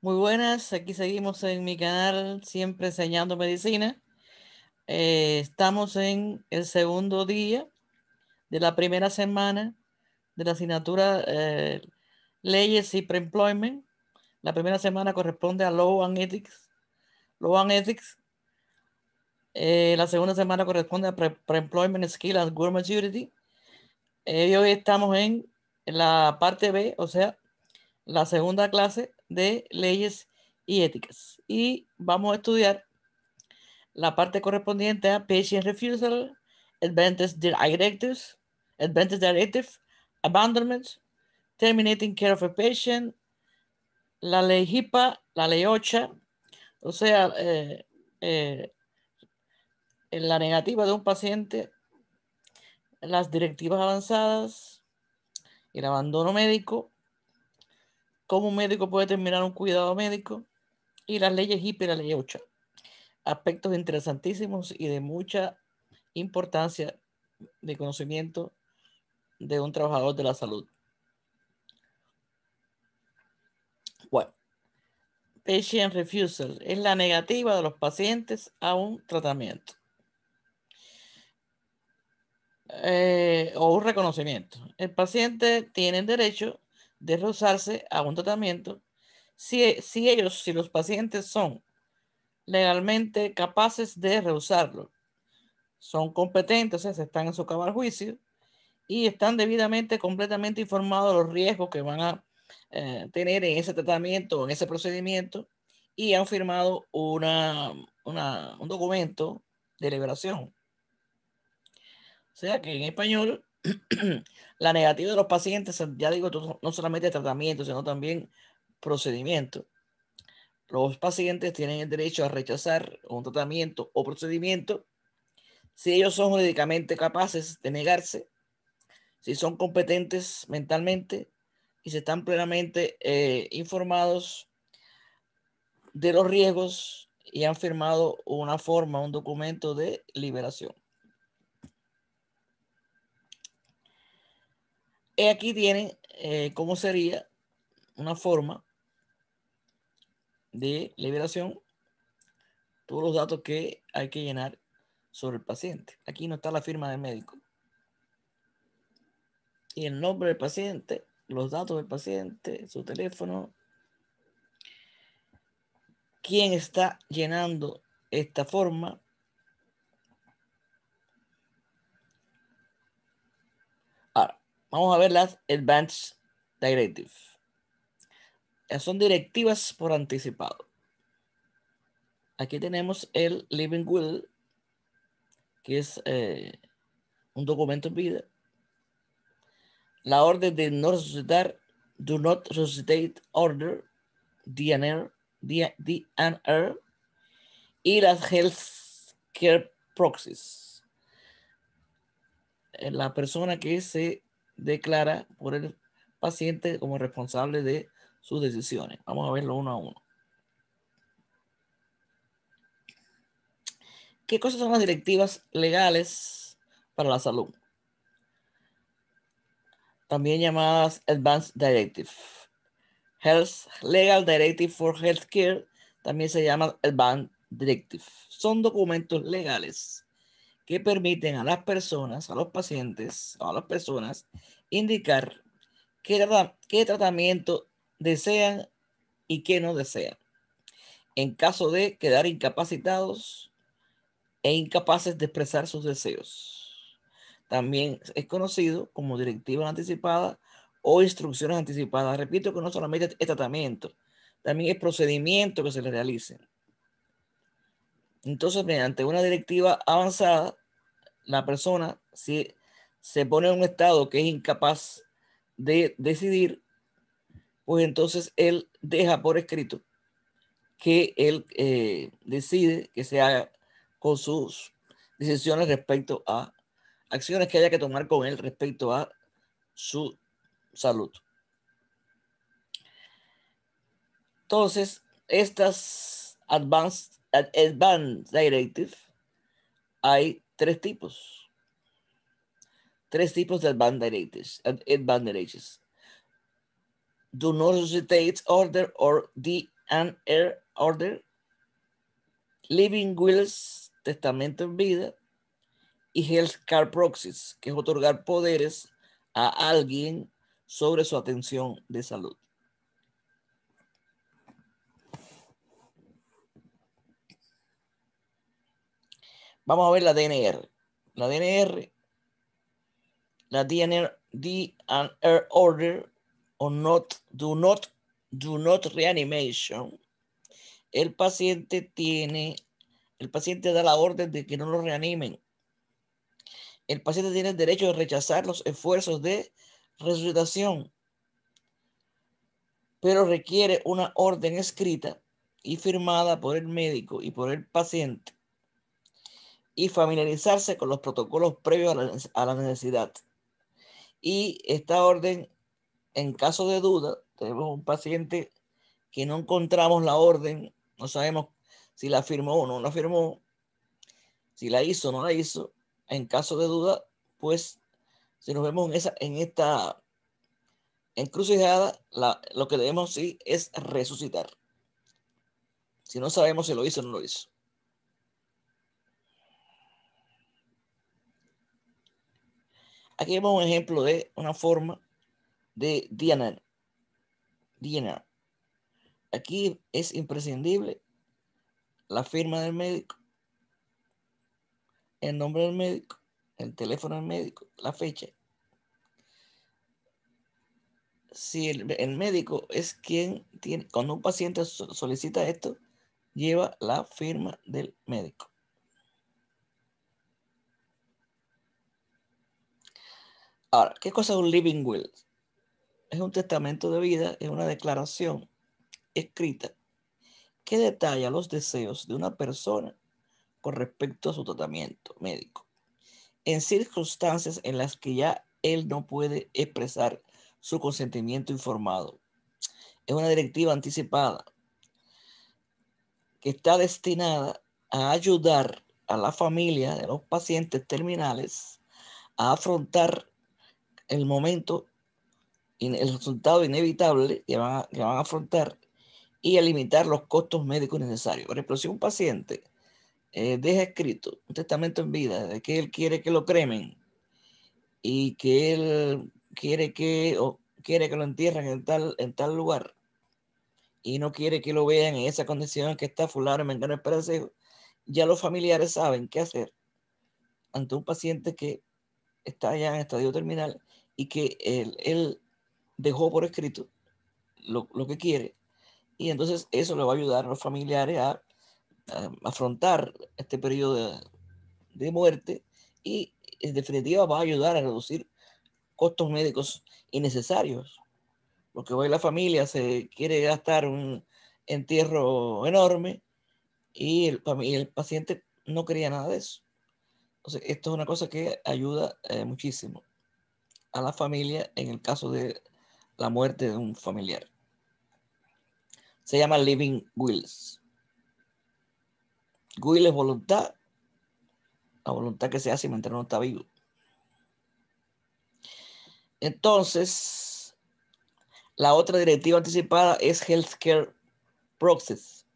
Muy buenas, aquí seguimos en mi canal Siempre Enseñando Medicina. Eh, estamos en el segundo día de la primera semana de la asignatura eh, Leyes y Preemployment. La primera semana corresponde a Law and Ethics. Law and Ethics. Eh, la segunda semana corresponde a Preemployment skills, Skill and Work Maturity. y hoy estamos en la parte B, o sea, la segunda clase de leyes y éticas. Y vamos a estudiar la parte correspondiente a Patient Refusal, Advantage Directives, Advantage Directive, Abandonment, Terminating Care of a Patient, la ley HIPAA, la ley OCHA, o sea, eh, eh, en la negativa de un paciente, las directivas avanzadas, el abandono médico, cómo un médico puede terminar un cuidado médico y las leyes HIP y la ley OCHA. Aspectos interesantísimos y de mucha importancia de conocimiento de un trabajador de la salud. Bueno, patient refusal es la negativa de los pacientes a un tratamiento eh, o un reconocimiento. El paciente tiene el derecho de rehusarse a un tratamiento si, si ellos, si los pacientes son legalmente capaces de rehusarlo, son competentes, o sea, están en su cabal juicio y están debidamente, completamente informados de los riesgos que van a eh, tener en ese tratamiento, en ese procedimiento, y han firmado una, una, un documento de liberación. O sea que en español la negativa de los pacientes, ya digo, no solamente tratamiento, sino también procedimiento. Los pacientes tienen el derecho a rechazar un tratamiento o procedimiento si ellos son jurídicamente capaces de negarse, si son competentes mentalmente y se están plenamente eh, informados de los riesgos y han firmado una forma, un documento de liberación. aquí tienen eh, cómo sería una forma de liberación, todos los datos que hay que llenar sobre el paciente. Aquí no está la firma del médico. Y el nombre del paciente, los datos del paciente, su teléfono. ¿Quién está llenando esta forma? Vamos a ver las Advanced Directive. Son directivas por anticipado. Aquí tenemos el Living Will, que es eh, un documento en vida. La orden de no resucitar, Do Not Resuscitate Order, DNR, DNR y las Health Care Proxies. Eh, la persona que se declara por el paciente como responsable de sus decisiones. Vamos a verlo uno a uno. ¿Qué cosas son las directivas legales para la salud? También llamadas Advanced Directive. Health Legal Directive for Healthcare también se llama Advanced Directive. Son documentos legales que permiten a las personas, a los pacientes, a las personas, indicar qué, tratamiento desean y qué no desean. En caso de quedar incapacitados e incapaces de expresar sus deseos. También es conocido como directiva anticipada o instrucciones anticipadas. Repito que no solamente es tratamiento, también es procedimiento que se le realice. Entonces, mediante una directiva avanzada, la persona si se pone en un estado que es incapaz de decidir, pues entonces él deja por escrito que él eh, decide que se haga con sus decisiones respecto a acciones que haya que tomar con él respecto a su salud. Entonces, estas Advanced, advanced Directive hay tres tipos. Tres tipos de advantages. advantages. Eh, Do not resuscitate order or the and air order. Living wills, testamento en vida. Y health care proxies, que es otorgar poderes a alguien sobre su atención de salud. Vamos a ver la DNR. La DNR, la DNR, DNR order or not, do not, do not reanimation. El paciente tiene, el paciente da la orden de que no lo reanimen. El paciente tiene el derecho de rechazar los esfuerzos de resucitación, pero requiere una orden escrita y firmada por el médico y por el paciente y familiarizarse con los protocolos previos a la, necesidad. Y esta orden, en caso de duda, tenemos un paciente que no encontramos la orden, no sabemos si la firmó o no la firmó, si la hizo o no la hizo, en caso de duda, pues si nos vemos en, esa, en esta encrucijada, lo que debemos sí es resucitar. Si no sabemos si lo hizo o no lo hizo. Aquí vemos un ejemplo de una forma de DNA. DNR. Aquí es imprescindible la firma del médico, el nombre del médico, el teléfono del médico, la fecha. Si el médico es quien tiene, cuando un paciente solicita esto, lleva la firma del médico. Ahora, ¿qué cosa es un living will? Es un testamento de vida, es una declaración escrita que detalla los deseos de una persona con respecto a su tratamiento médico, en circunstancias en las que ya él no puede expresar su consentimiento informado. Es una directiva anticipada que está destinada a ayudar a la familia de los pacientes terminales a afrontar el momento, el resultado inevitable que van a, que van afrontar y a limitar los costos médicos necesarios. Por ejemplo, si un paciente eh, deja escrito un testamento en vida de que él quiere que lo cremen y que él quiere que, o quiere que lo entierren en tal, en tal lugar y no quiere que lo vean en esa condición en que está fulano, mengano, esperacejo, ya los familiares saben qué hacer ante un paciente que está ya en estadio terminal y que él, dejó por escrito lo, que quiere. Y entonces eso le va a ayudar a los familiares a, afrontar este periodo de, muerte y en definitiva va a ayudar a reducir costos médicos innecesarios. Porque hoy la familia se quiere gastar un entierro enorme y el, el paciente no quería nada de eso. Entonces, esto es una cosa que ayuda eh, muchísimo a la familia en el caso de la muerte de un familiar. Se llama Living Wills. Will es voluntad, la voluntad que se hace mientras no está vivo. Entonces, la otra directiva anticipada es Healthcare proxies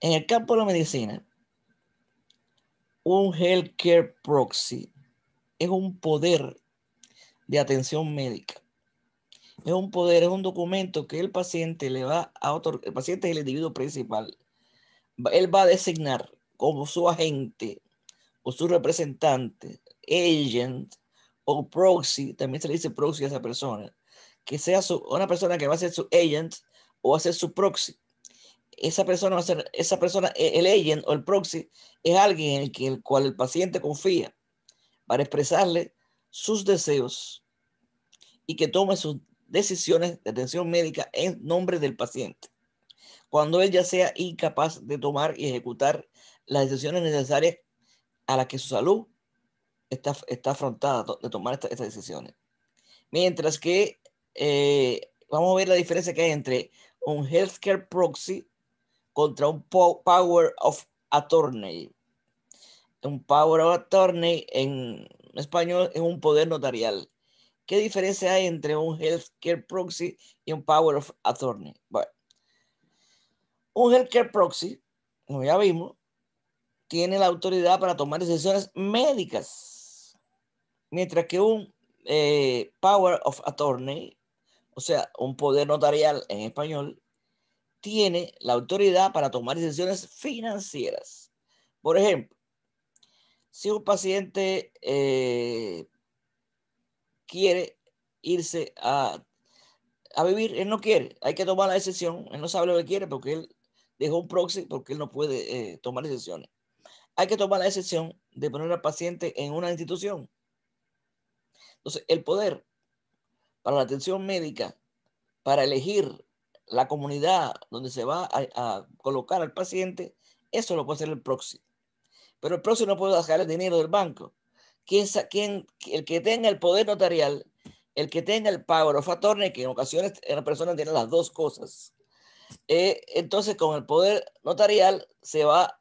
En el campo de la medicina, un Healthcare Proxy es un poder de atención médica. Es un poder, es un documento que el paciente le va a otro el paciente es el individuo principal. Él va a designar como su agente o su representante, agent o proxy, también se le dice proxy a esa persona, que sea una persona que va a ser su agent o va a ser su proxy. Esa persona, va a ser, esa persona, e, el agent o el proxy es alguien en que, el cual el paciente confía para expresarle sus deseos y que tome sus decisiones de atención médica en nombre del paciente, cuando ella sea incapaz de tomar y ejecutar las decisiones necesarias a las que su salud está, está afrontada de tomar estas decisiones. Mientras que eh, vamos a ver la diferencia que hay entre un healthcare proxy contra un power of attorney. Un power of attorney en español es un poder notarial. ¿Qué diferencia hay entre un healthcare proxy y un power of attorney? Bueno, un healthcare proxy, como ya vimos, tiene la autoridad para tomar decisiones médicas, mientras que un eh, power of attorney, o sea, un poder notarial en español, tiene la autoridad para tomar decisiones financieras. Por ejemplo, si un paciente eh, quiere irse a, vivir, él no quiere, hay que tomar la decisión, él no sabe lo que quiere porque él dejó un proxy porque él no puede eh, tomar decisiones. Hay que tomar la decisión de poner al paciente en una institución. Entonces, el poder para la atención médica, para elegir la comunidad donde se va a colocar al paciente, eso lo puede hacer el proxy pero el proxy no puede sacar el dinero del banco. el que tenga el poder notarial, el que tenga el power of attorney, que en ocasiones la persona tiene las dos cosas, eh, entonces con el poder notarial se va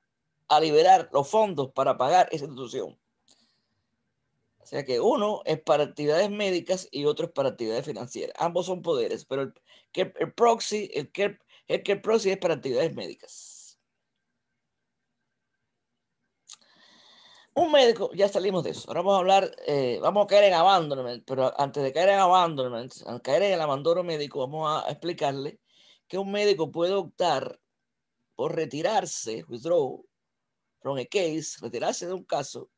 a liberar los fondos para pagar esa institución. O sea que uno es para actividades médicas y otro es para actividades financieras. Ambos son poderes, pero el, el proxy, el, el, el proxy es para actividades médicas. Un médico, ya salimos de eso. Ahora vamos a hablar, eh, vamos a caer en abandonment, pero antes de caer en abandonment, al caer en el abandono médico, vamos a explicarle que un médico puede optar por retirarse, withdraw from a case, retirarse de un caso,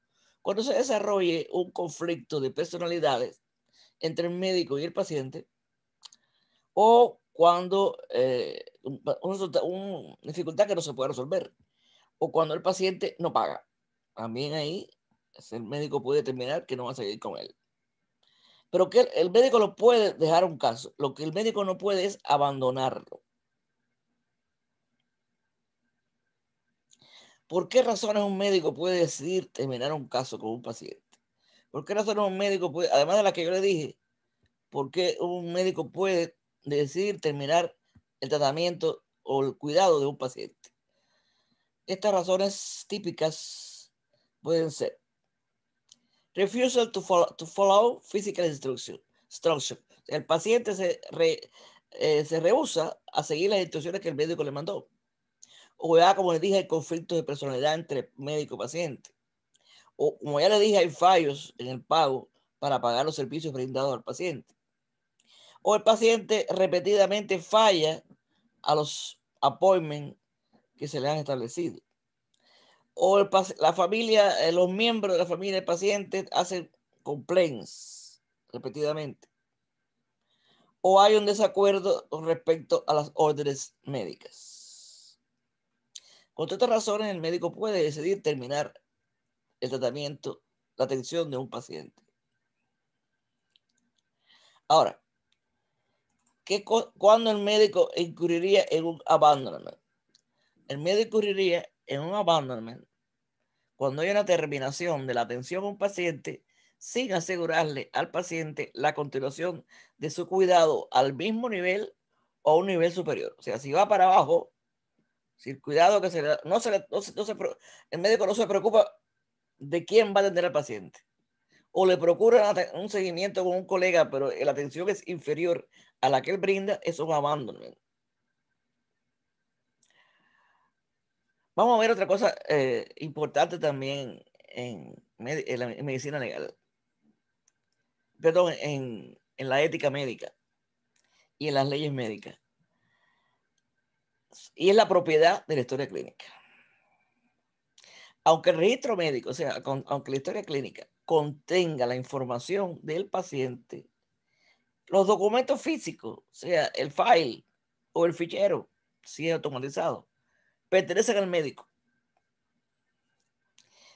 cuando se desarrolle un conflicto de personalidades entre el médico y el paciente, o cuando eh, una dificultad que no se puede resolver, o cuando el paciente no paga también ahí el médico puede determinar que no va a seguir con él. Pero que el médico lo puede dejar un caso. Lo que el médico no puede es abandonarlo. ¿Por qué razones un médico puede decidir terminar un caso con un paciente? ¿Por qué razones un médico puede, además de la que yo le dije, por qué un médico puede decidir terminar el tratamiento o el cuidado de un paciente? Estas razones típicas pueden ser refusal to follow, physical instruction, El paciente eh, se, rehúsa a seguir las instrucciones que el médico le mandó. O ya, como les dije, hay conflictos de personalidad entre médico y paciente. O como ya le dije, hay fallos en el pago para pagar los servicios brindados al paciente. O el paciente repetidamente falla a los appointments que se le han establecido o la familia, eh, los miembros de la familia del paciente hacen complaints repetidamente. O hay un desacuerdo respecto a las órdenes médicas. Con todas estas razones, el médico puede decidir terminar el tratamiento, la atención de un paciente. Ahora, ¿qué, ¿cuándo el médico incurriría en un abandono? El médico incurriría en un abandonment, cuando hay una terminación de la atención a un paciente sin asegurarle al paciente la continuación de su cuidado al mismo nivel o a un nivel superior. O sea, si va para abajo, si el cuidado que se no se, el médico no se preocupa de quién va a atender al paciente. O le procura un seguimiento con un colega, pero la atención es inferior a la que él brinda, es un abandonment. Vamos a ver otra cosa eh, importante también en, la medicina legal. Perdón, en, la ética médica y en las leyes médicas. Y es la propiedad de la historia clínica. Aunque el registro médico, o sea, aunque la historia clínica contenga la información del paciente, los documentos físicos, o sea, el file o el fichero, si es automatizado, pertenecen al médico.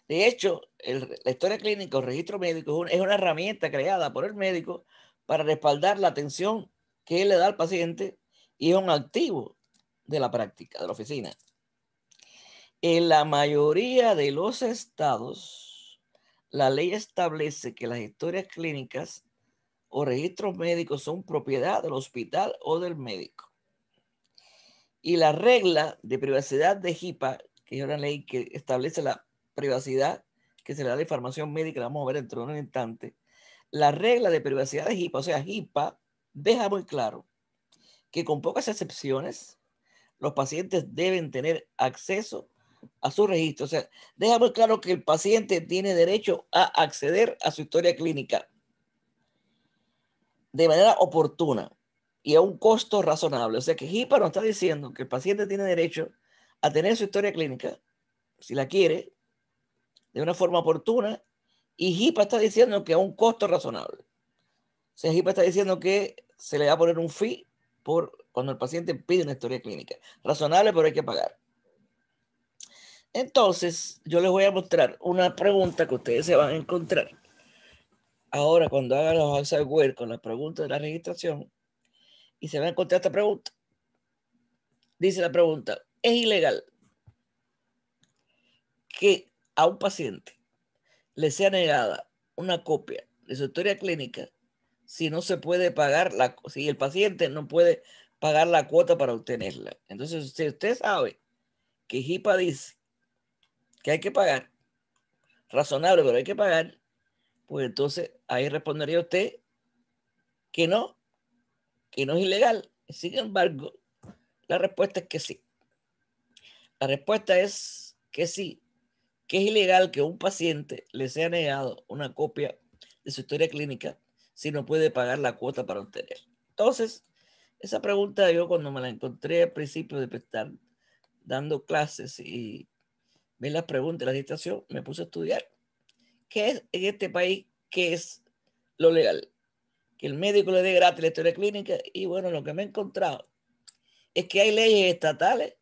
De hecho, el, la historia clínica o registro médico es una, es una, herramienta creada por el médico para respaldar la atención que él le da al paciente y es un activo de la práctica, de la oficina. En la mayoría de los estados, la ley establece que las historias clínicas o registros médicos son propiedad del hospital o del médico. Y la regla de privacidad de HIPAA, que es una ley que establece la privacidad que se le da la información médica, la vamos a ver dentro de un instante, la regla de privacidad de HIPAA, o sea, HIPAA, deja muy claro que con pocas excepciones, los pacientes deben tener acceso a su registro. O sea, deja muy claro que el paciente tiene derecho a acceder a su historia clínica de manera oportuna y a un costo razonable. O sea que HIPAA no está diciendo que el paciente tiene derecho a tener su historia clínica, si la quiere, de una forma oportuna, y HIPAA está diciendo que a un costo razonable. O sea, HIPAA está diciendo que se le va a poner un fee por cuando el paciente pide una historia clínica. Razonable, pero hay que pagar. Entonces, yo les voy a mostrar una pregunta que ustedes se van a encontrar. Ahora, cuando hagan los outside con la pregunta de la registración, y se va a encontrar esta pregunta. Dice la pregunta, es ilegal que a un paciente le sea negada una copia de su historia clínica si no se puede pagar la, si el paciente no puede pagar la cuota para obtenerla. Entonces, si usted sabe que HIPAA dice que hay que pagar, razonable, pero hay que pagar, pues entonces ahí respondería usted que no, que no es ilegal. Sin embargo, la respuesta es que sí. La respuesta es que sí, que es ilegal que un paciente le sea negado una copia de su historia clínica si no puede pagar la cuota para obtener. Entonces, esa pregunta yo cuando me la encontré al principio de estar dando clases y ver las preguntas la situación, me puse a estudiar qué es en este país, qué es lo legal que el médico le dé gratis la historia clínica. Y bueno, lo que me he encontrado es que hay leyes estatales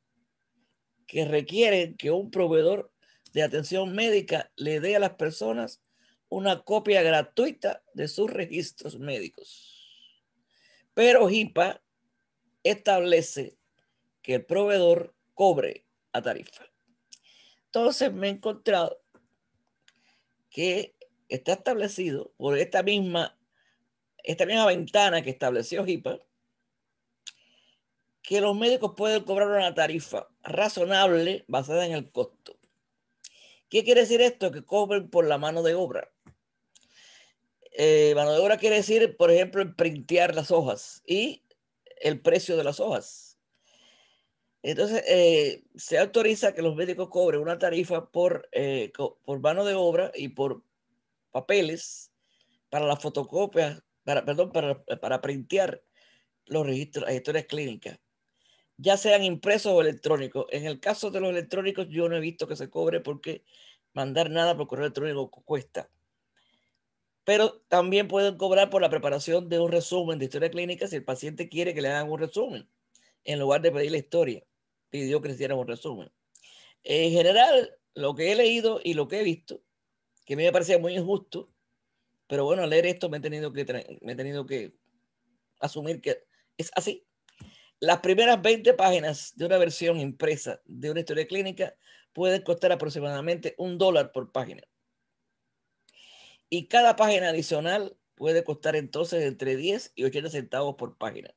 que requieren que un proveedor de atención médica le dé a las personas una copia gratuita de sus registros médicos. Pero HIPAA establece que el proveedor cobre a tarifa. Entonces me he encontrado que está establecido por esta misma esta misma ventana que estableció HIPAA, que los médicos pueden cobrar una tarifa razonable basada en el costo. ¿Qué quiere decir esto? Que cobren por la mano de obra. Eh, mano de obra quiere decir, por ejemplo, el las hojas y el precio de las hojas. Entonces, eh, se autoriza que los médicos cobren una tarifa por, eh, por mano de obra y por papeles para las fotocopias para, perdón, para, para printear los registros, las historias clínicas, ya sean impresos o electrónicos. En el caso de los electrónicos, yo no he visto que se cobre porque mandar nada por correo electrónico cuesta. Pero también pueden cobrar por la preparación de un resumen de historia clínica si el paciente quiere que le hagan un resumen, en lugar de pedir la historia. Pidió que le hicieran un resumen. En general, lo que he leído y lo que he visto, que a mí me parecía muy injusto, pero bueno, al leer esto me he tenido que, me he tenido que asumir que es así. Las primeras 20 páginas de una versión impresa de una historia clínica pueden costar aproximadamente un dólar por página. Y cada página adicional puede costar entonces entre 10 y 80 centavos por página.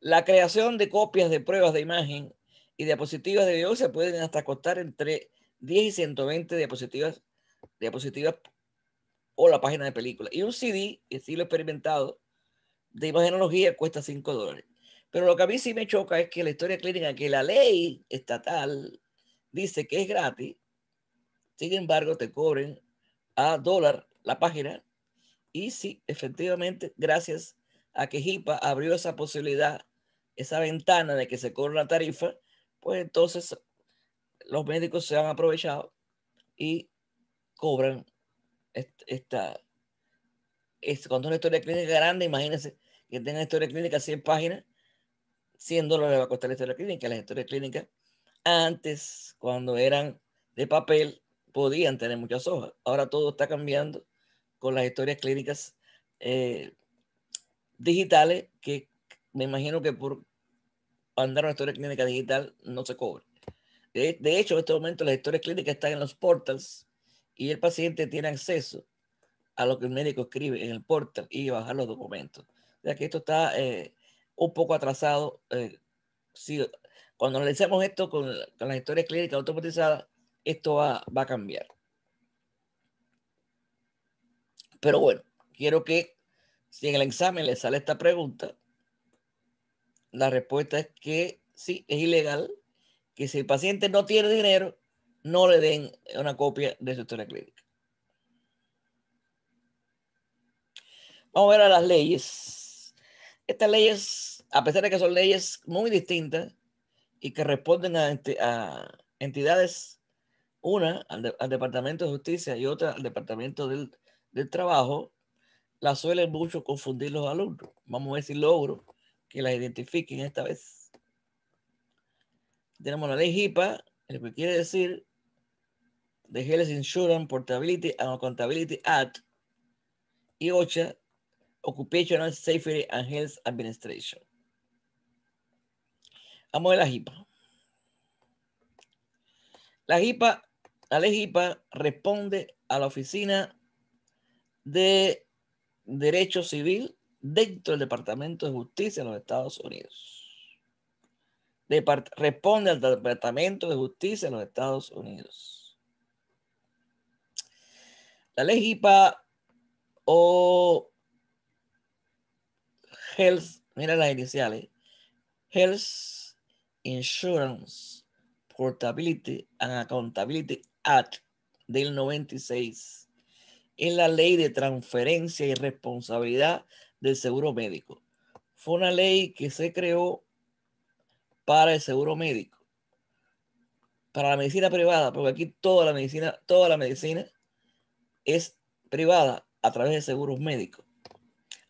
La creación de copias de pruebas de imagen y diapositivas de se pueden hasta costar entre 10 y 120 diapositivas, diapositivas o la página de película. Y un CD, estilo experimentado, de imagenología cuesta 5 dólares. Pero lo que a mí sí me choca es que la historia clínica, que la ley estatal dice que es gratis, sin embargo te cobren a dólar la página. Y sí, efectivamente, gracias a que HIPAA abrió esa posibilidad, esa ventana de que se cobra una tarifa, pues entonces los médicos se han aprovechado y cobran esta, es cuando una historia clínica grande, imagínense que tenga historia clínica 100 páginas, 100 dólares va a costar la historia clínica. Las historias clínicas antes, cuando eran de papel, podían tener muchas hojas. Ahora todo está cambiando con las historias clínicas eh, digitales, que me imagino que por andar una historia clínica digital no se cobre De, de, hecho, en este momento las historias clínicas están en los portals y el paciente tiene acceso a lo que el médico escribe en el portal y bajar los documentos. O sea que esto está eh, un poco atrasado. Eh, si, cuando analicemos esto con, las historias clínicas automatizadas, esto va, va a cambiar. Pero bueno, quiero que si en el examen le sale esta pregunta, la respuesta es que sí, es ilegal, que si el paciente no tiene dinero, no le den una copia de su historia clínica. Vamos a ver a las leyes. Estas leyes, a pesar de que son leyes muy distintas y que responden a, entidades, una al, Departamento de Justicia y otra al Departamento del, Trabajo, las suelen mucho confundir los alumnos. Vamos a ver si logro que las identifiquen esta vez. Tenemos la ley HIPAA, lo que quiere decir the Health Insurance Portability and Accountability Act y OCHA, Occupational Safety and Health Administration. Vamos a la JIPA. La JIPA, la responde a la Oficina de Derecho Civil dentro del Departamento de Justicia de los Estados Unidos. responde al Departamento de Justicia de los Estados Unidos la ley IPA o Health, mira las iniciales, Health Insurance Portability and Accountability Act del 96. Es la ley de transferencia y responsabilidad del seguro médico. Fue una ley que se creó para el seguro médico, para la medicina privada, porque aquí toda la medicina, toda la medicina es privada a través de seguros médicos.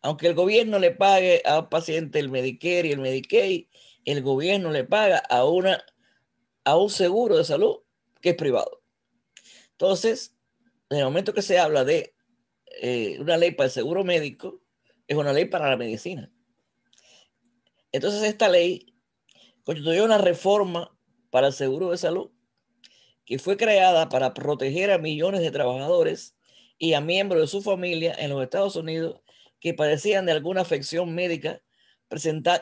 Aunque el gobierno le pague a un paciente el Medicare y el Medicaid, el gobierno le paga a, una, a un seguro de salud que es privado. Entonces, en el momento que se habla de eh, una ley para el seguro médico, es una ley para la medicina. Entonces, esta ley constituyó una reforma para el seguro de salud que fue creada para proteger a millones de trabajadores y a miembros de su familia en los Estados Unidos que padecían de alguna afección médica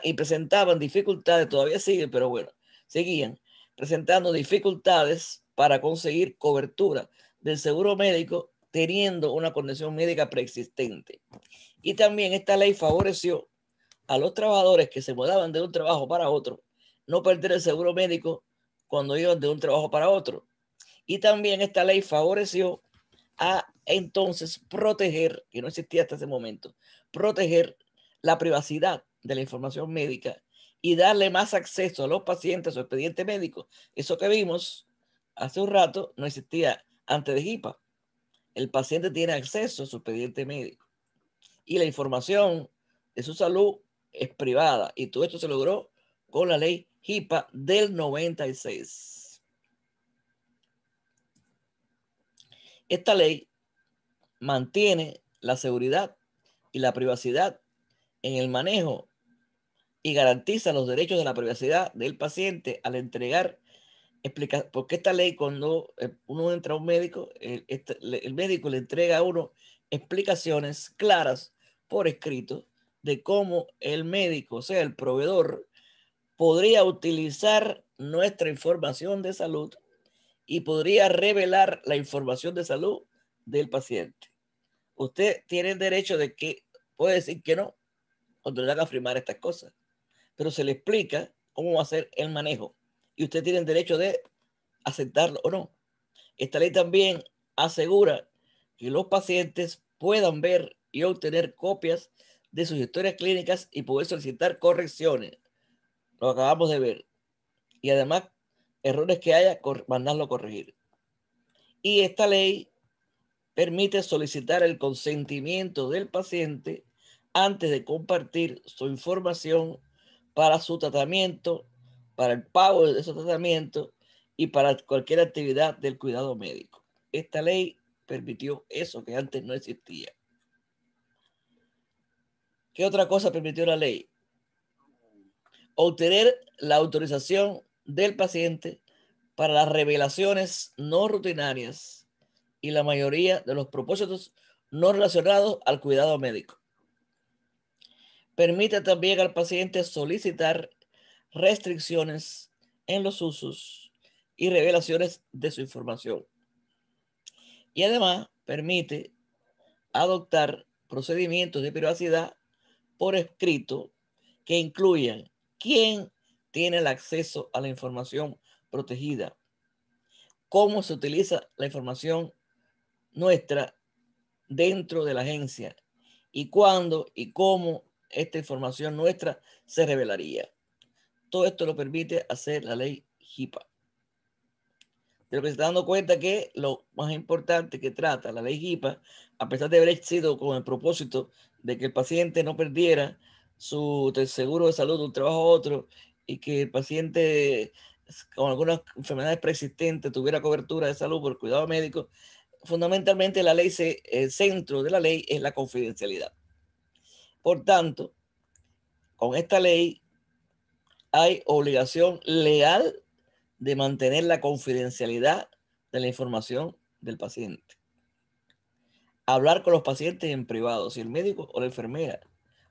y presentaban dificultades, todavía siguen, pero bueno, seguían presentando dificultades para conseguir cobertura del seguro médico teniendo una condición médica preexistente. Y también esta ley favoreció a los trabajadores que se mudaban de un trabajo para otro, no perder el seguro médico cuando iban de un trabajo para otro. Y también esta ley favoreció a entonces proteger, que no existía hasta ese momento, proteger la privacidad de la información médica y darle más acceso a los pacientes a su expediente médico. Eso que vimos hace un rato no existía antes de HIPAA. El paciente tiene acceso a su expediente médico y la información de su salud es privada y todo esto se logró con la ley HIPAA del 96. Esta ley mantiene la seguridad y la privacidad en el manejo y garantiza los derechos de la privacidad del paciente al entregar explica porque esta ley cuando eh, uno entra a un médico, el, este, el médico le entrega a uno explicaciones claras por escrito de cómo el médico, o sea, el proveedor, podría utilizar nuestra información de salud y podría revelar la información de salud del paciente. Usted tiene el derecho de que puede decir que no cuando le haga firmar estas cosas, pero se le explica cómo va a ser el manejo y usted tiene el derecho de aceptarlo o no. Esta ley también asegura que los pacientes puedan ver y obtener copias de sus historias clínicas y poder solicitar correcciones. Lo acabamos de ver. Y además errores que haya, mandarlo a corregir. Y esta ley permite solicitar el consentimiento del paciente antes de compartir su información para su tratamiento, para el pago de su tratamiento y para cualquier actividad del cuidado médico. Esta ley permitió eso que antes no existía. ¿Qué otra cosa permitió la ley? Obtener la autorización del paciente para las revelaciones no rutinarias y la mayoría de los propósitos no relacionados al cuidado médico. Permite también al paciente solicitar restricciones en los usos y revelaciones de su información. Y además permite adoptar procedimientos de privacidad por escrito que incluyan quién tiene el acceso a la información protegida, cómo se utiliza la información nuestra dentro de la agencia y cuándo y cómo esta información nuestra se revelaría. Todo esto lo permite hacer la ley HIPAA. Pero que se está dando cuenta que lo más importante que trata la ley HIPAA, a pesar de haber sido con el propósito de que el paciente no perdiera su seguro de salud de un trabajo a otro y que el paciente con algunas enfermedades preexistentes tuviera cobertura de salud por cuidado médico, fundamentalmente la ley se, el centro de la ley es la confidencialidad. Por tanto, con esta ley hay obligación legal de mantener la confidencialidad de la información del paciente. Hablar con los pacientes en privado, si el médico o la enfermera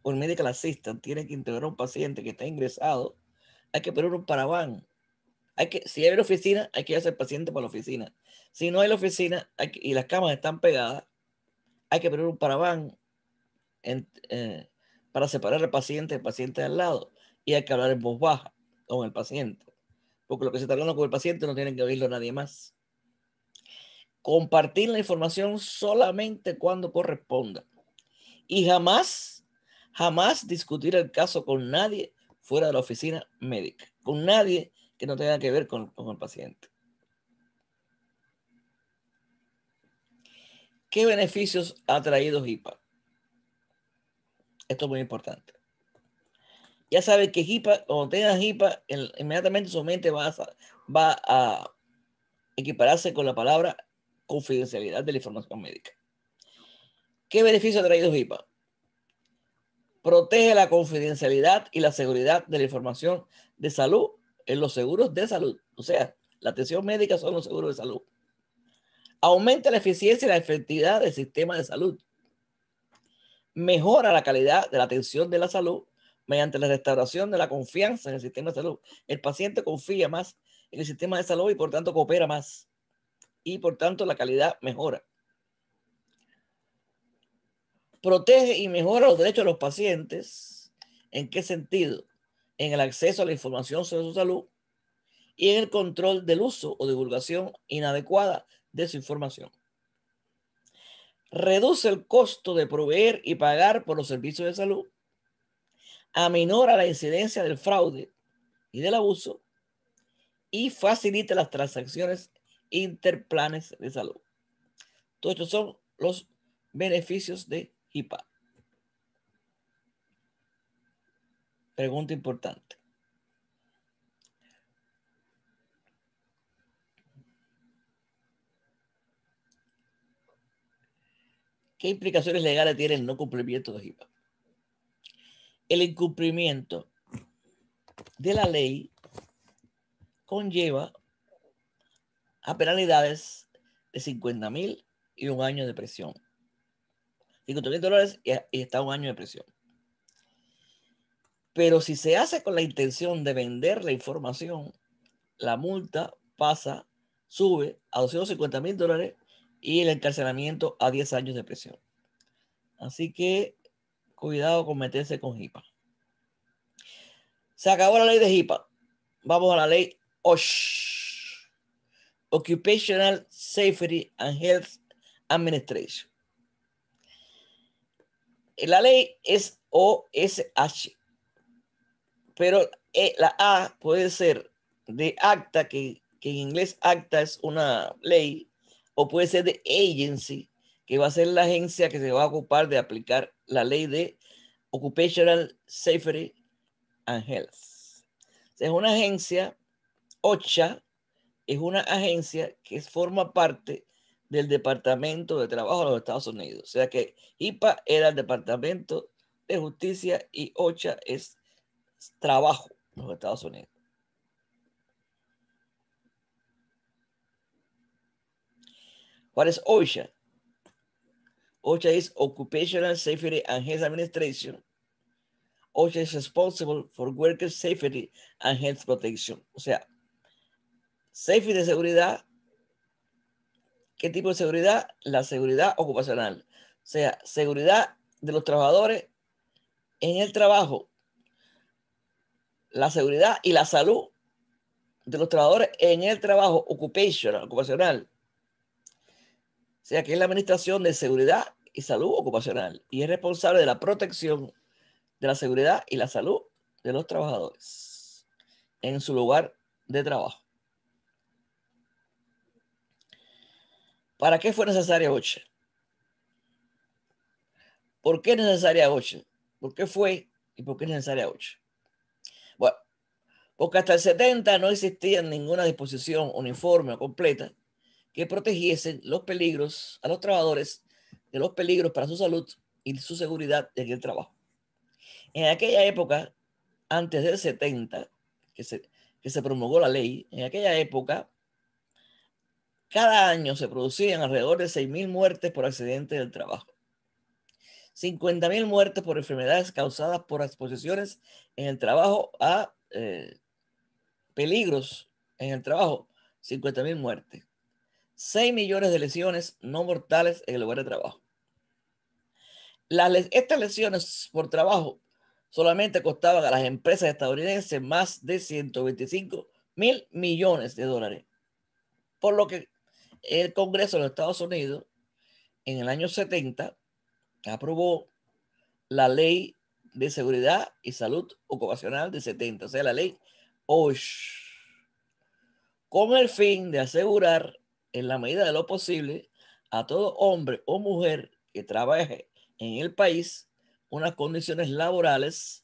o el médico la asista tiene que integrar a un paciente que está ingresado hay que pedir un paraván. Hay que, si hay la oficina, hay que hacer paciente para la oficina. Si no hay la oficina y las camas están pegadas, hay que pedir un paraván eh, para separar al paciente del paciente de al lado. Y hay que hablar en voz baja con el paciente. Porque lo que se está hablando con el paciente no tiene que oírlo nadie más. Compartir la información solamente cuando corresponda. Y jamás, jamás discutir el caso con nadie fuera de la oficina médica, con nadie que no tenga que ver con, el paciente. ¿Qué beneficios ha traído HIPAA? Esto es muy importante. Ya sabe que HIPAA, cuando tengan HIPAA, inmediatamente su mente va a, equipararse con la palabra confidencialidad de la información médica. ¿Qué beneficios ha traído HIPAA? protege la confidencialidad y la seguridad de la información de salud en los seguros de salud. O sea, la atención médica son los seguros de salud. Aumenta la eficiencia y la efectividad del sistema de salud. Mejora la calidad de la atención de la salud mediante la restauración de la confianza en el sistema de salud. El paciente confía más en el sistema de salud y por tanto coopera más. Y por tanto la calidad mejora protege y mejora los derechos de los pacientes. ¿En qué sentido? En el acceso a la información sobre su salud y en el control del uso o divulgación inadecuada de su información. Reduce el costo de proveer y pagar por los servicios de salud. Aminora la incidencia del fraude y del abuso. Y facilita las transacciones interplanes de salud. Todos estos son los beneficios de IPA? Pregunta importante. ¿Qué implicaciones legales tiene el no cumplimiento de IPA? El incumplimiento de la ley conlleva a penalidades de 50 mil y un año de prisión. 50 mil dólares y, está un año de prisión. Pero si se hace con la intención de vender la información, la multa pasa, sube a 250 mil dólares y el encarcelamiento a 10 años de prisión. Así que cuidado con meterse con HIPAA. Se acabó la ley de HIPAA. Vamos a la ley OSH. Occupational Safety and Health Administration. Eh, la ley es OSH, pero eh, la A puede ser de acta, que, en inglés acta es una ley, o puede ser de agency, que va a ser la agencia que se va a ocupar de aplicar la ley de Occupational Safety and Health. Es una agencia, OCHA, es una agencia que forma parte del Departamento de Trabajo de los Estados Unidos. O sea que IPA era el Departamento de Justicia y OCHA es Trabajo de los Estados Unidos. Cuál es OSHA? OSHA es Occupational Safety and Health Administration. OSHA es responsible for worker safety and health protection. O sea, safety de seguridad ¿Qué tipo de seguridad? La seguridad ocupacional. O sea, seguridad de los trabajadores en el trabajo. La seguridad y la salud de los trabajadores en el trabajo ocupacional. O sea, que es la Administración de Seguridad y Salud Ocupacional y es responsable de la protección de la seguridad y la salud de los trabajadores en su lugar de trabajo. ¿Para qué fue necesaria ocho? ¿Por qué necesaria ocho? ¿Por qué fue y por qué es necesaria ocho? Bueno, porque hasta el 70 no existía ninguna disposición uniforme o completa que protegiese los peligros a los trabajadores de los peligros para su salud y su seguridad en el trabajo. En aquella época, antes del 70, que se, que se promulgó la ley, en aquella época cada año se producían alrededor de 6.000 muertes por accidentes del trabajo, 50.000 muertes por enfermedades causadas por exposiciones en el trabajo a eh, peligros en el trabajo, 50.000 muertes, 6 millones de lesiones no mortales en el lugar de trabajo. estas lesiones por trabajo solamente costaban a las empresas estadounidenses más de 125 mil millones de dólares, por lo que el Congreso de los Estados Unidos en el año 70 aprobó la ley de seguridad y salud ocupacional de 70, o sea, la ley OSH, con el fin de asegurar en la medida de lo posible a todo hombre o mujer que trabaje en el país unas condiciones laborales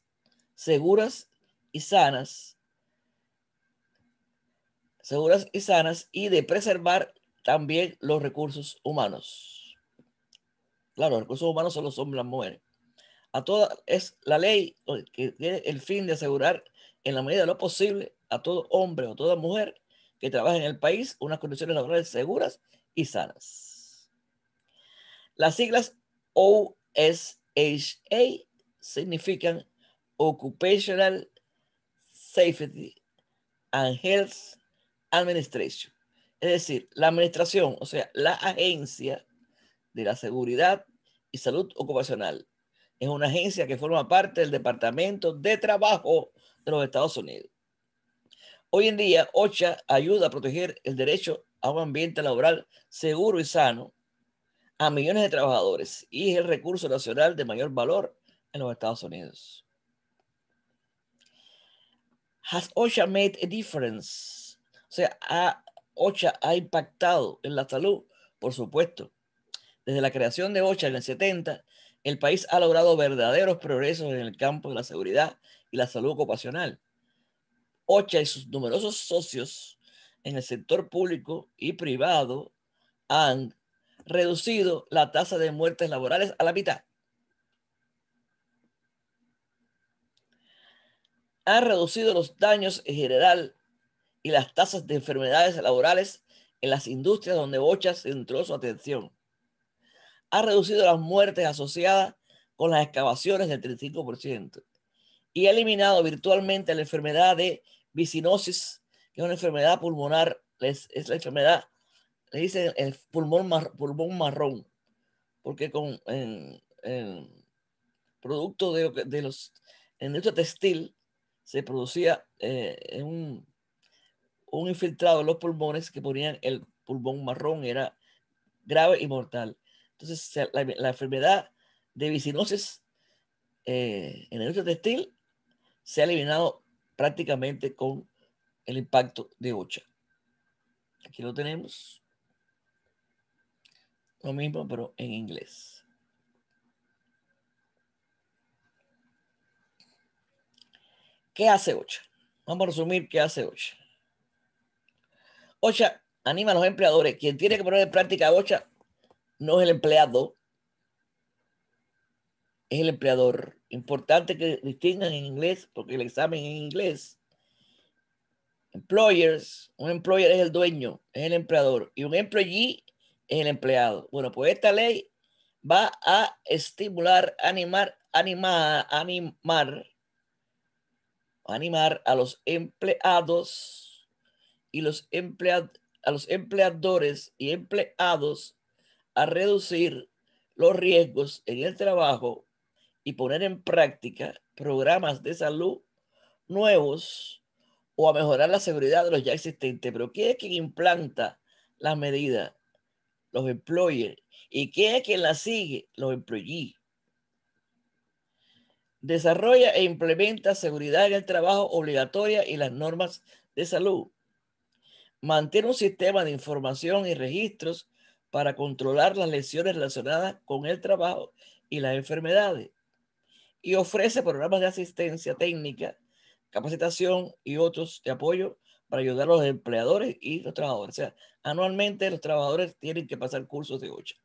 seguras y sanas, seguras y sanas y de preservar también los recursos humanos. Claro, los recursos humanos son los hombres y las mujeres. A toda, es la ley que tiene el fin de asegurar en la medida de lo posible a todo hombre o toda mujer que trabaja en el país unas condiciones laborales seguras y sanas. Las siglas OSHA significan Occupational Safety and Health Administration. Es decir, la administración, o sea, la agencia de la seguridad y salud ocupacional es una agencia que forma parte del Departamento de Trabajo de los Estados Unidos. Hoy en día, OSHA ayuda a proteger el derecho a un ambiente laboral seguro y sano a millones de trabajadores y es el recurso nacional de mayor valor en los Estados Unidos. ¿Has OSHA made a difference? O sea, ¿ha OCHA ha impactado en la salud? Por supuesto. Desde la creación de OCHA en el 70, el país ha logrado verdaderos progresos en el campo de la seguridad y la salud ocupacional. OCHA y sus numerosos socios en el sector público y privado han reducido la tasa de muertes laborales a la mitad. Han reducido los daños en general y las tasas de enfermedades laborales en las industrias donde Bocha centró su atención. Ha reducido las muertes asociadas con las excavaciones del 35% y ha eliminado virtualmente la enfermedad de vicinosis, que es una enfermedad pulmonar, es, la enfermedad, le dicen el pulmón, pulmón marrón, porque con en, producto de, los en nuestro textil se producía eh, en un un infiltrado en los pulmones que ponían el pulmón marrón, era grave y mortal. Entonces, la, enfermedad de vicinosis eh, en el uso textil se ha eliminado prácticamente con el impacto de OCHA. Aquí lo tenemos. Lo mismo, pero en inglés. ¿Qué hace OCHA? Vamos a resumir qué hace OCHA. Ocha, anima a los empleadores. Quien tiene que poner en práctica Ocha no es el empleado, es el empleador. Importante que distingan en inglés, porque el examen en inglés. Employers, un employer es el dueño, es el empleador, y un employee es el empleado. Bueno, pues esta ley va a estimular, animar, animar, animar, animar a los empleados y los a los empleadores y empleados a reducir los riesgos en el trabajo y poner en práctica programas de salud nuevos o a mejorar la seguridad de los ya existentes. Pero ¿quién es quien implanta las medidas? Los employers. ¿Y quién es quien las sigue? Los employees. Desarrolla e implementa seguridad en el trabajo obligatoria y las normas de salud mantiene un sistema de información y registros para controlar las lesiones relacionadas con el trabajo y las enfermedades y ofrece programas de asistencia técnica, capacitación y otros de apoyo para ayudar a los empleadores y los trabajadores. O sea, anualmente los trabajadores tienen que pasar cursos de ocho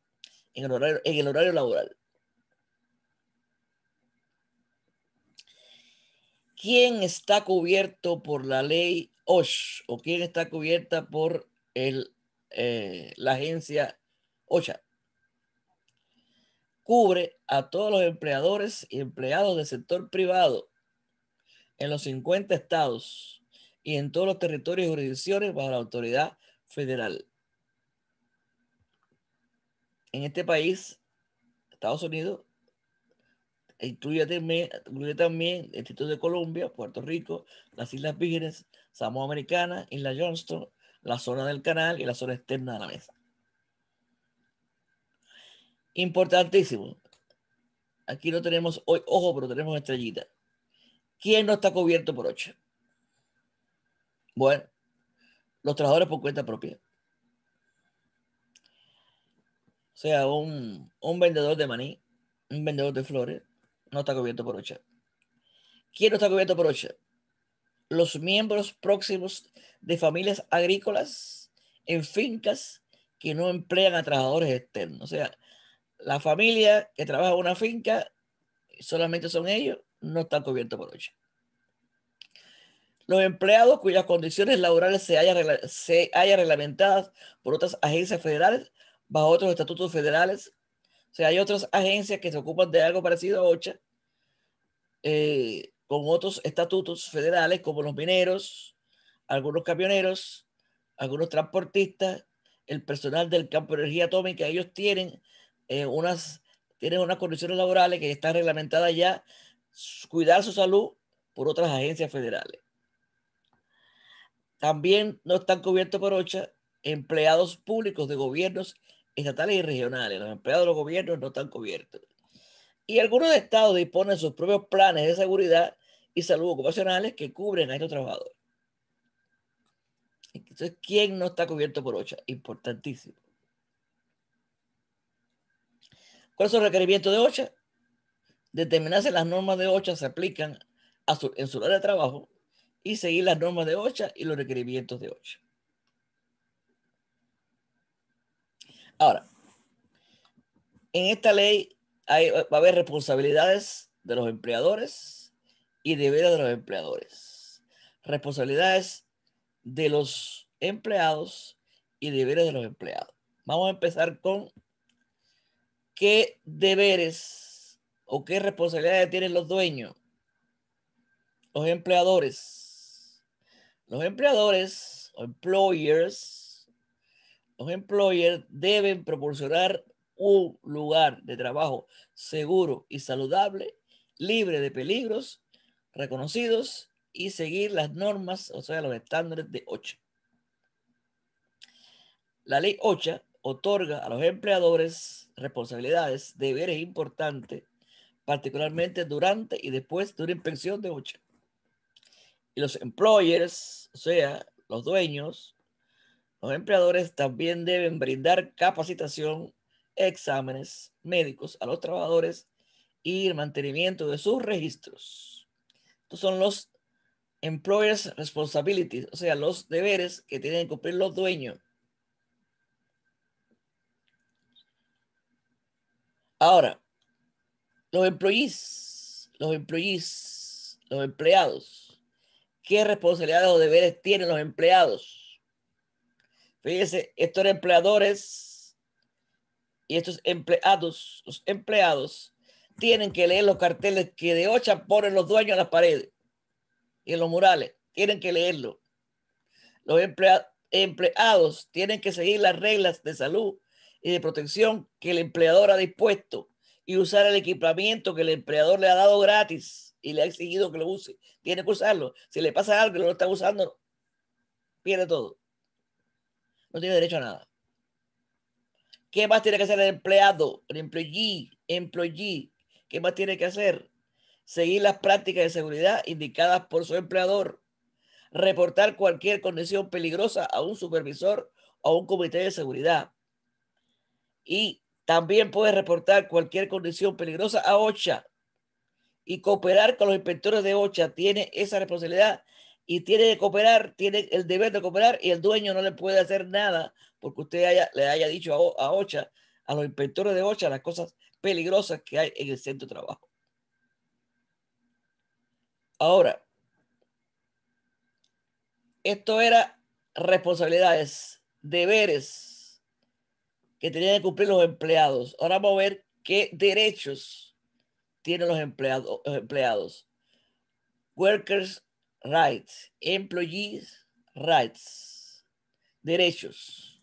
en el horario laboral. ¿Quién está cubierto por la ley OSH o quien está cubierta por eh, la agencia OSHA. Cubre a todos los empleadores y empleados del sector privado en los 50 estados y en todos los territorios y jurisdicciones bajo la autoridad federal. En este país, Estados Unidos, incluye también, el Distrito de Colombia, Puerto Rico, las Islas Vírgenes, Samoa Americana, Isla Johnston, la zona del canal y la zona externa de la mesa. Importantísimo. Aquí no tenemos hoy, ojo, pero tenemos estrellita. ¿Quién no está cubierto por ocho? Bueno, los trabajadores por cuenta propia. O sea, un vendedor de maní, un vendedor de flores, no está cubierto por ocha. ¿Quién no está cubierto por ocha? Los miembros próximos de familias agrícolas en fincas que no emplean a trabajadores externos. O sea, la familia que trabaja en una finca, solamente son ellos, no están cubiertos por OSHA. Los empleados cuyas condiciones laborales se hayan, se reglamentadas por otras agencias federales bajo otros estatutos federales o sea, hay otras agencias que se ocupan de algo parecido a OCHA, eh, con otros estatutos federales como los mineros, algunos camioneros, algunos transportistas, el personal del campo de energía atómica, ellos tienen, eh, unas, tienen unas condiciones laborales que están reglamentadas ya, cuidar su salud por otras agencias federales. También no están cubiertos por OCHA empleados públicos de gobiernos estatales y regionales. Los empleados de los gobiernos no están cubiertos. Y algunos estados disponen sus propios planes de seguridad y salud ocupacionales que cubren a estos trabajadores. Entonces, ¿quién no está cubierto por OCHA? Importantísimo. ¿Cuáles son los requerimientos de OCHA? Determinarse las normas de OCHA se aplican en su área de trabajo y seguir las normas de OCHA y los requerimientos de OCHA. Ahora, en esta ley va a haber responsabilidades de los empleadores y deberes de los empleadores. Responsabilidades de los empleados y deberes de los empleados. Vamos a empezar con qué deberes o qué responsabilidades tienen los dueños, los empleadores. Los empleadores, employers, los employers deben proporcionar un lugar de trabajo seguro y saludable, libre de peligros reconocidos y seguir las normas, o sea, los estándares de OCHA. La ley OCHA otorga a los empleadores responsabilidades, deberes importantes, particularmente durante y después de una inspección de OCHA. Y los employers, o sea, los dueños, los empleadores también deben brindar capacitación, exámenes médicos a los trabajadores y el mantenimiento de sus registros. Estos son los employers responsibilities, o sea, los deberes que tienen que cumplir los dueños. Ahora, los employees, los employees, los empleados. ¿Qué responsabilidades o deberes tienen los empleados? Fíjese, estos empleadores y estos empleados, los empleados, tienen que leer los carteles que de ocha ponen los dueños en las paredes y en los murales. Tienen que leerlo. Los empleados tienen que seguir las reglas de salud y de protección que el empleador ha dispuesto y usar el equipamiento que el empleador le ha dado gratis y le ha exigido que lo use. Tiene que usarlo. Si le pasa algo y no lo está usando, pierde todo no tiene derecho a nada. ¿Qué más tiene que hacer el empleado, el employee, employee? ¿Qué más tiene que hacer? Seguir las prácticas de seguridad indicadas por su empleador. Reportar cualquier condición peligrosa a un supervisor o a un comité de seguridad. Y también puede reportar cualquier condición peligrosa a OCHA. Y cooperar con los inspectores de OCHA tiene esa responsabilidad y tiene que cooperar, tiene el deber de cooperar y el dueño no le puede hacer nada porque usted haya, le haya dicho a, OCHA, a los inspectores de OCHA, las cosas peligrosas que hay en el centro de trabajo. Ahora, esto era responsabilidades, deberes que tenían que cumplir los empleados. Ahora vamos a ver qué derechos tienen los empleados. Los empleados. Workers rights, employees rights, derechos.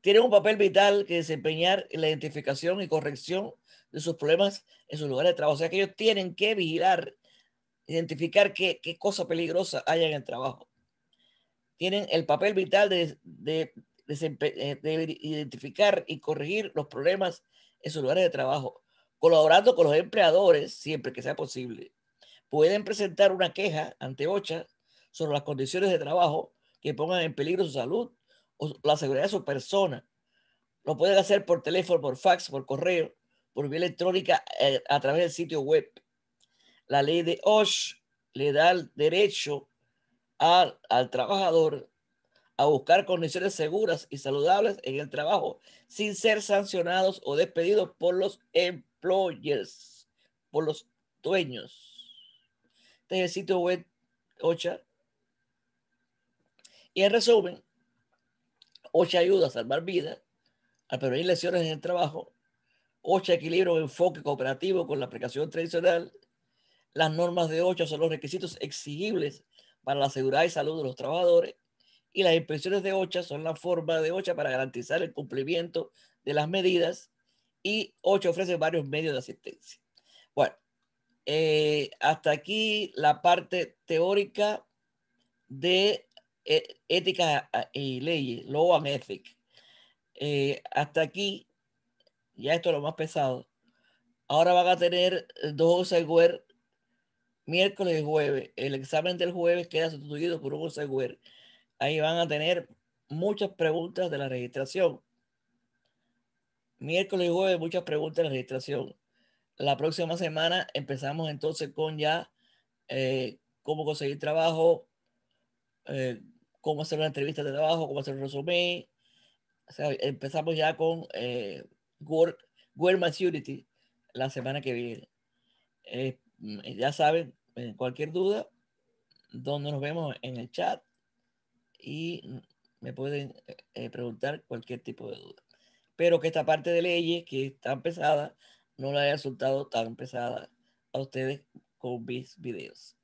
Tienen un papel vital que desempeñar en la identificación y corrección de sus problemas en sus lugares de trabajo. O sea que ellos tienen que vigilar, identificar qué, cosa peligrosa hay en el trabajo. Tienen el papel vital eh, de identificar y corregir los problemas en sus lugares de trabajo, colaborando con los empleadores siempre que sea posible pueden presentar una queja ante OCHA sobre las condiciones de trabajo que pongan en peligro su salud o la seguridad de su persona. Lo pueden hacer por teléfono, por fax, por correo, por vía electrónica, eh, a través del sitio web. La ley de OSHA le da el derecho al trabajador a buscar condiciones seguras y saludables en el trabajo sin ser sancionados o despedidos por los employers, por los dueños es el sitio web OCHA. Y en resumen, OCHA ayuda a salvar vidas, a prevenir lesiones en el trabajo, OCHA equilibra un enfoque cooperativo con la aplicación tradicional, las normas de OCHA son los requisitos exigibles para la seguridad y salud de los trabajadores y las inspecciones de OCHA son la forma de OCHA para garantizar el cumplimiento de las medidas y OCHA ofrece varios medios de asistencia. Eh, hasta aquí la parte teórica de eh, ética eh, y leyes, law and hasta aquí, ya esto es lo más pesado. Ahora van a tener dos Osegüer miércoles y jueves. El examen del jueves queda sustituido por un Osegüer. Ahí van a tener muchas preguntas de la registración. Miércoles y jueves, muchas preguntas de la registración la próxima semana empezamos entonces con ya eh, cómo conseguir trabajo, eh, cómo hacer una entrevista de trabajo, cómo hacer un resumen. O sea, empezamos ya con eh, Work, Maturity la semana que viene. Eh, ya saben, cualquier duda, donde nos vemos en el chat y me pueden preguntar cualquier tipo de duda. Pero que esta parte de leyes, que está pesada, no le haya resultado tan pesada a ustedes con mis videos.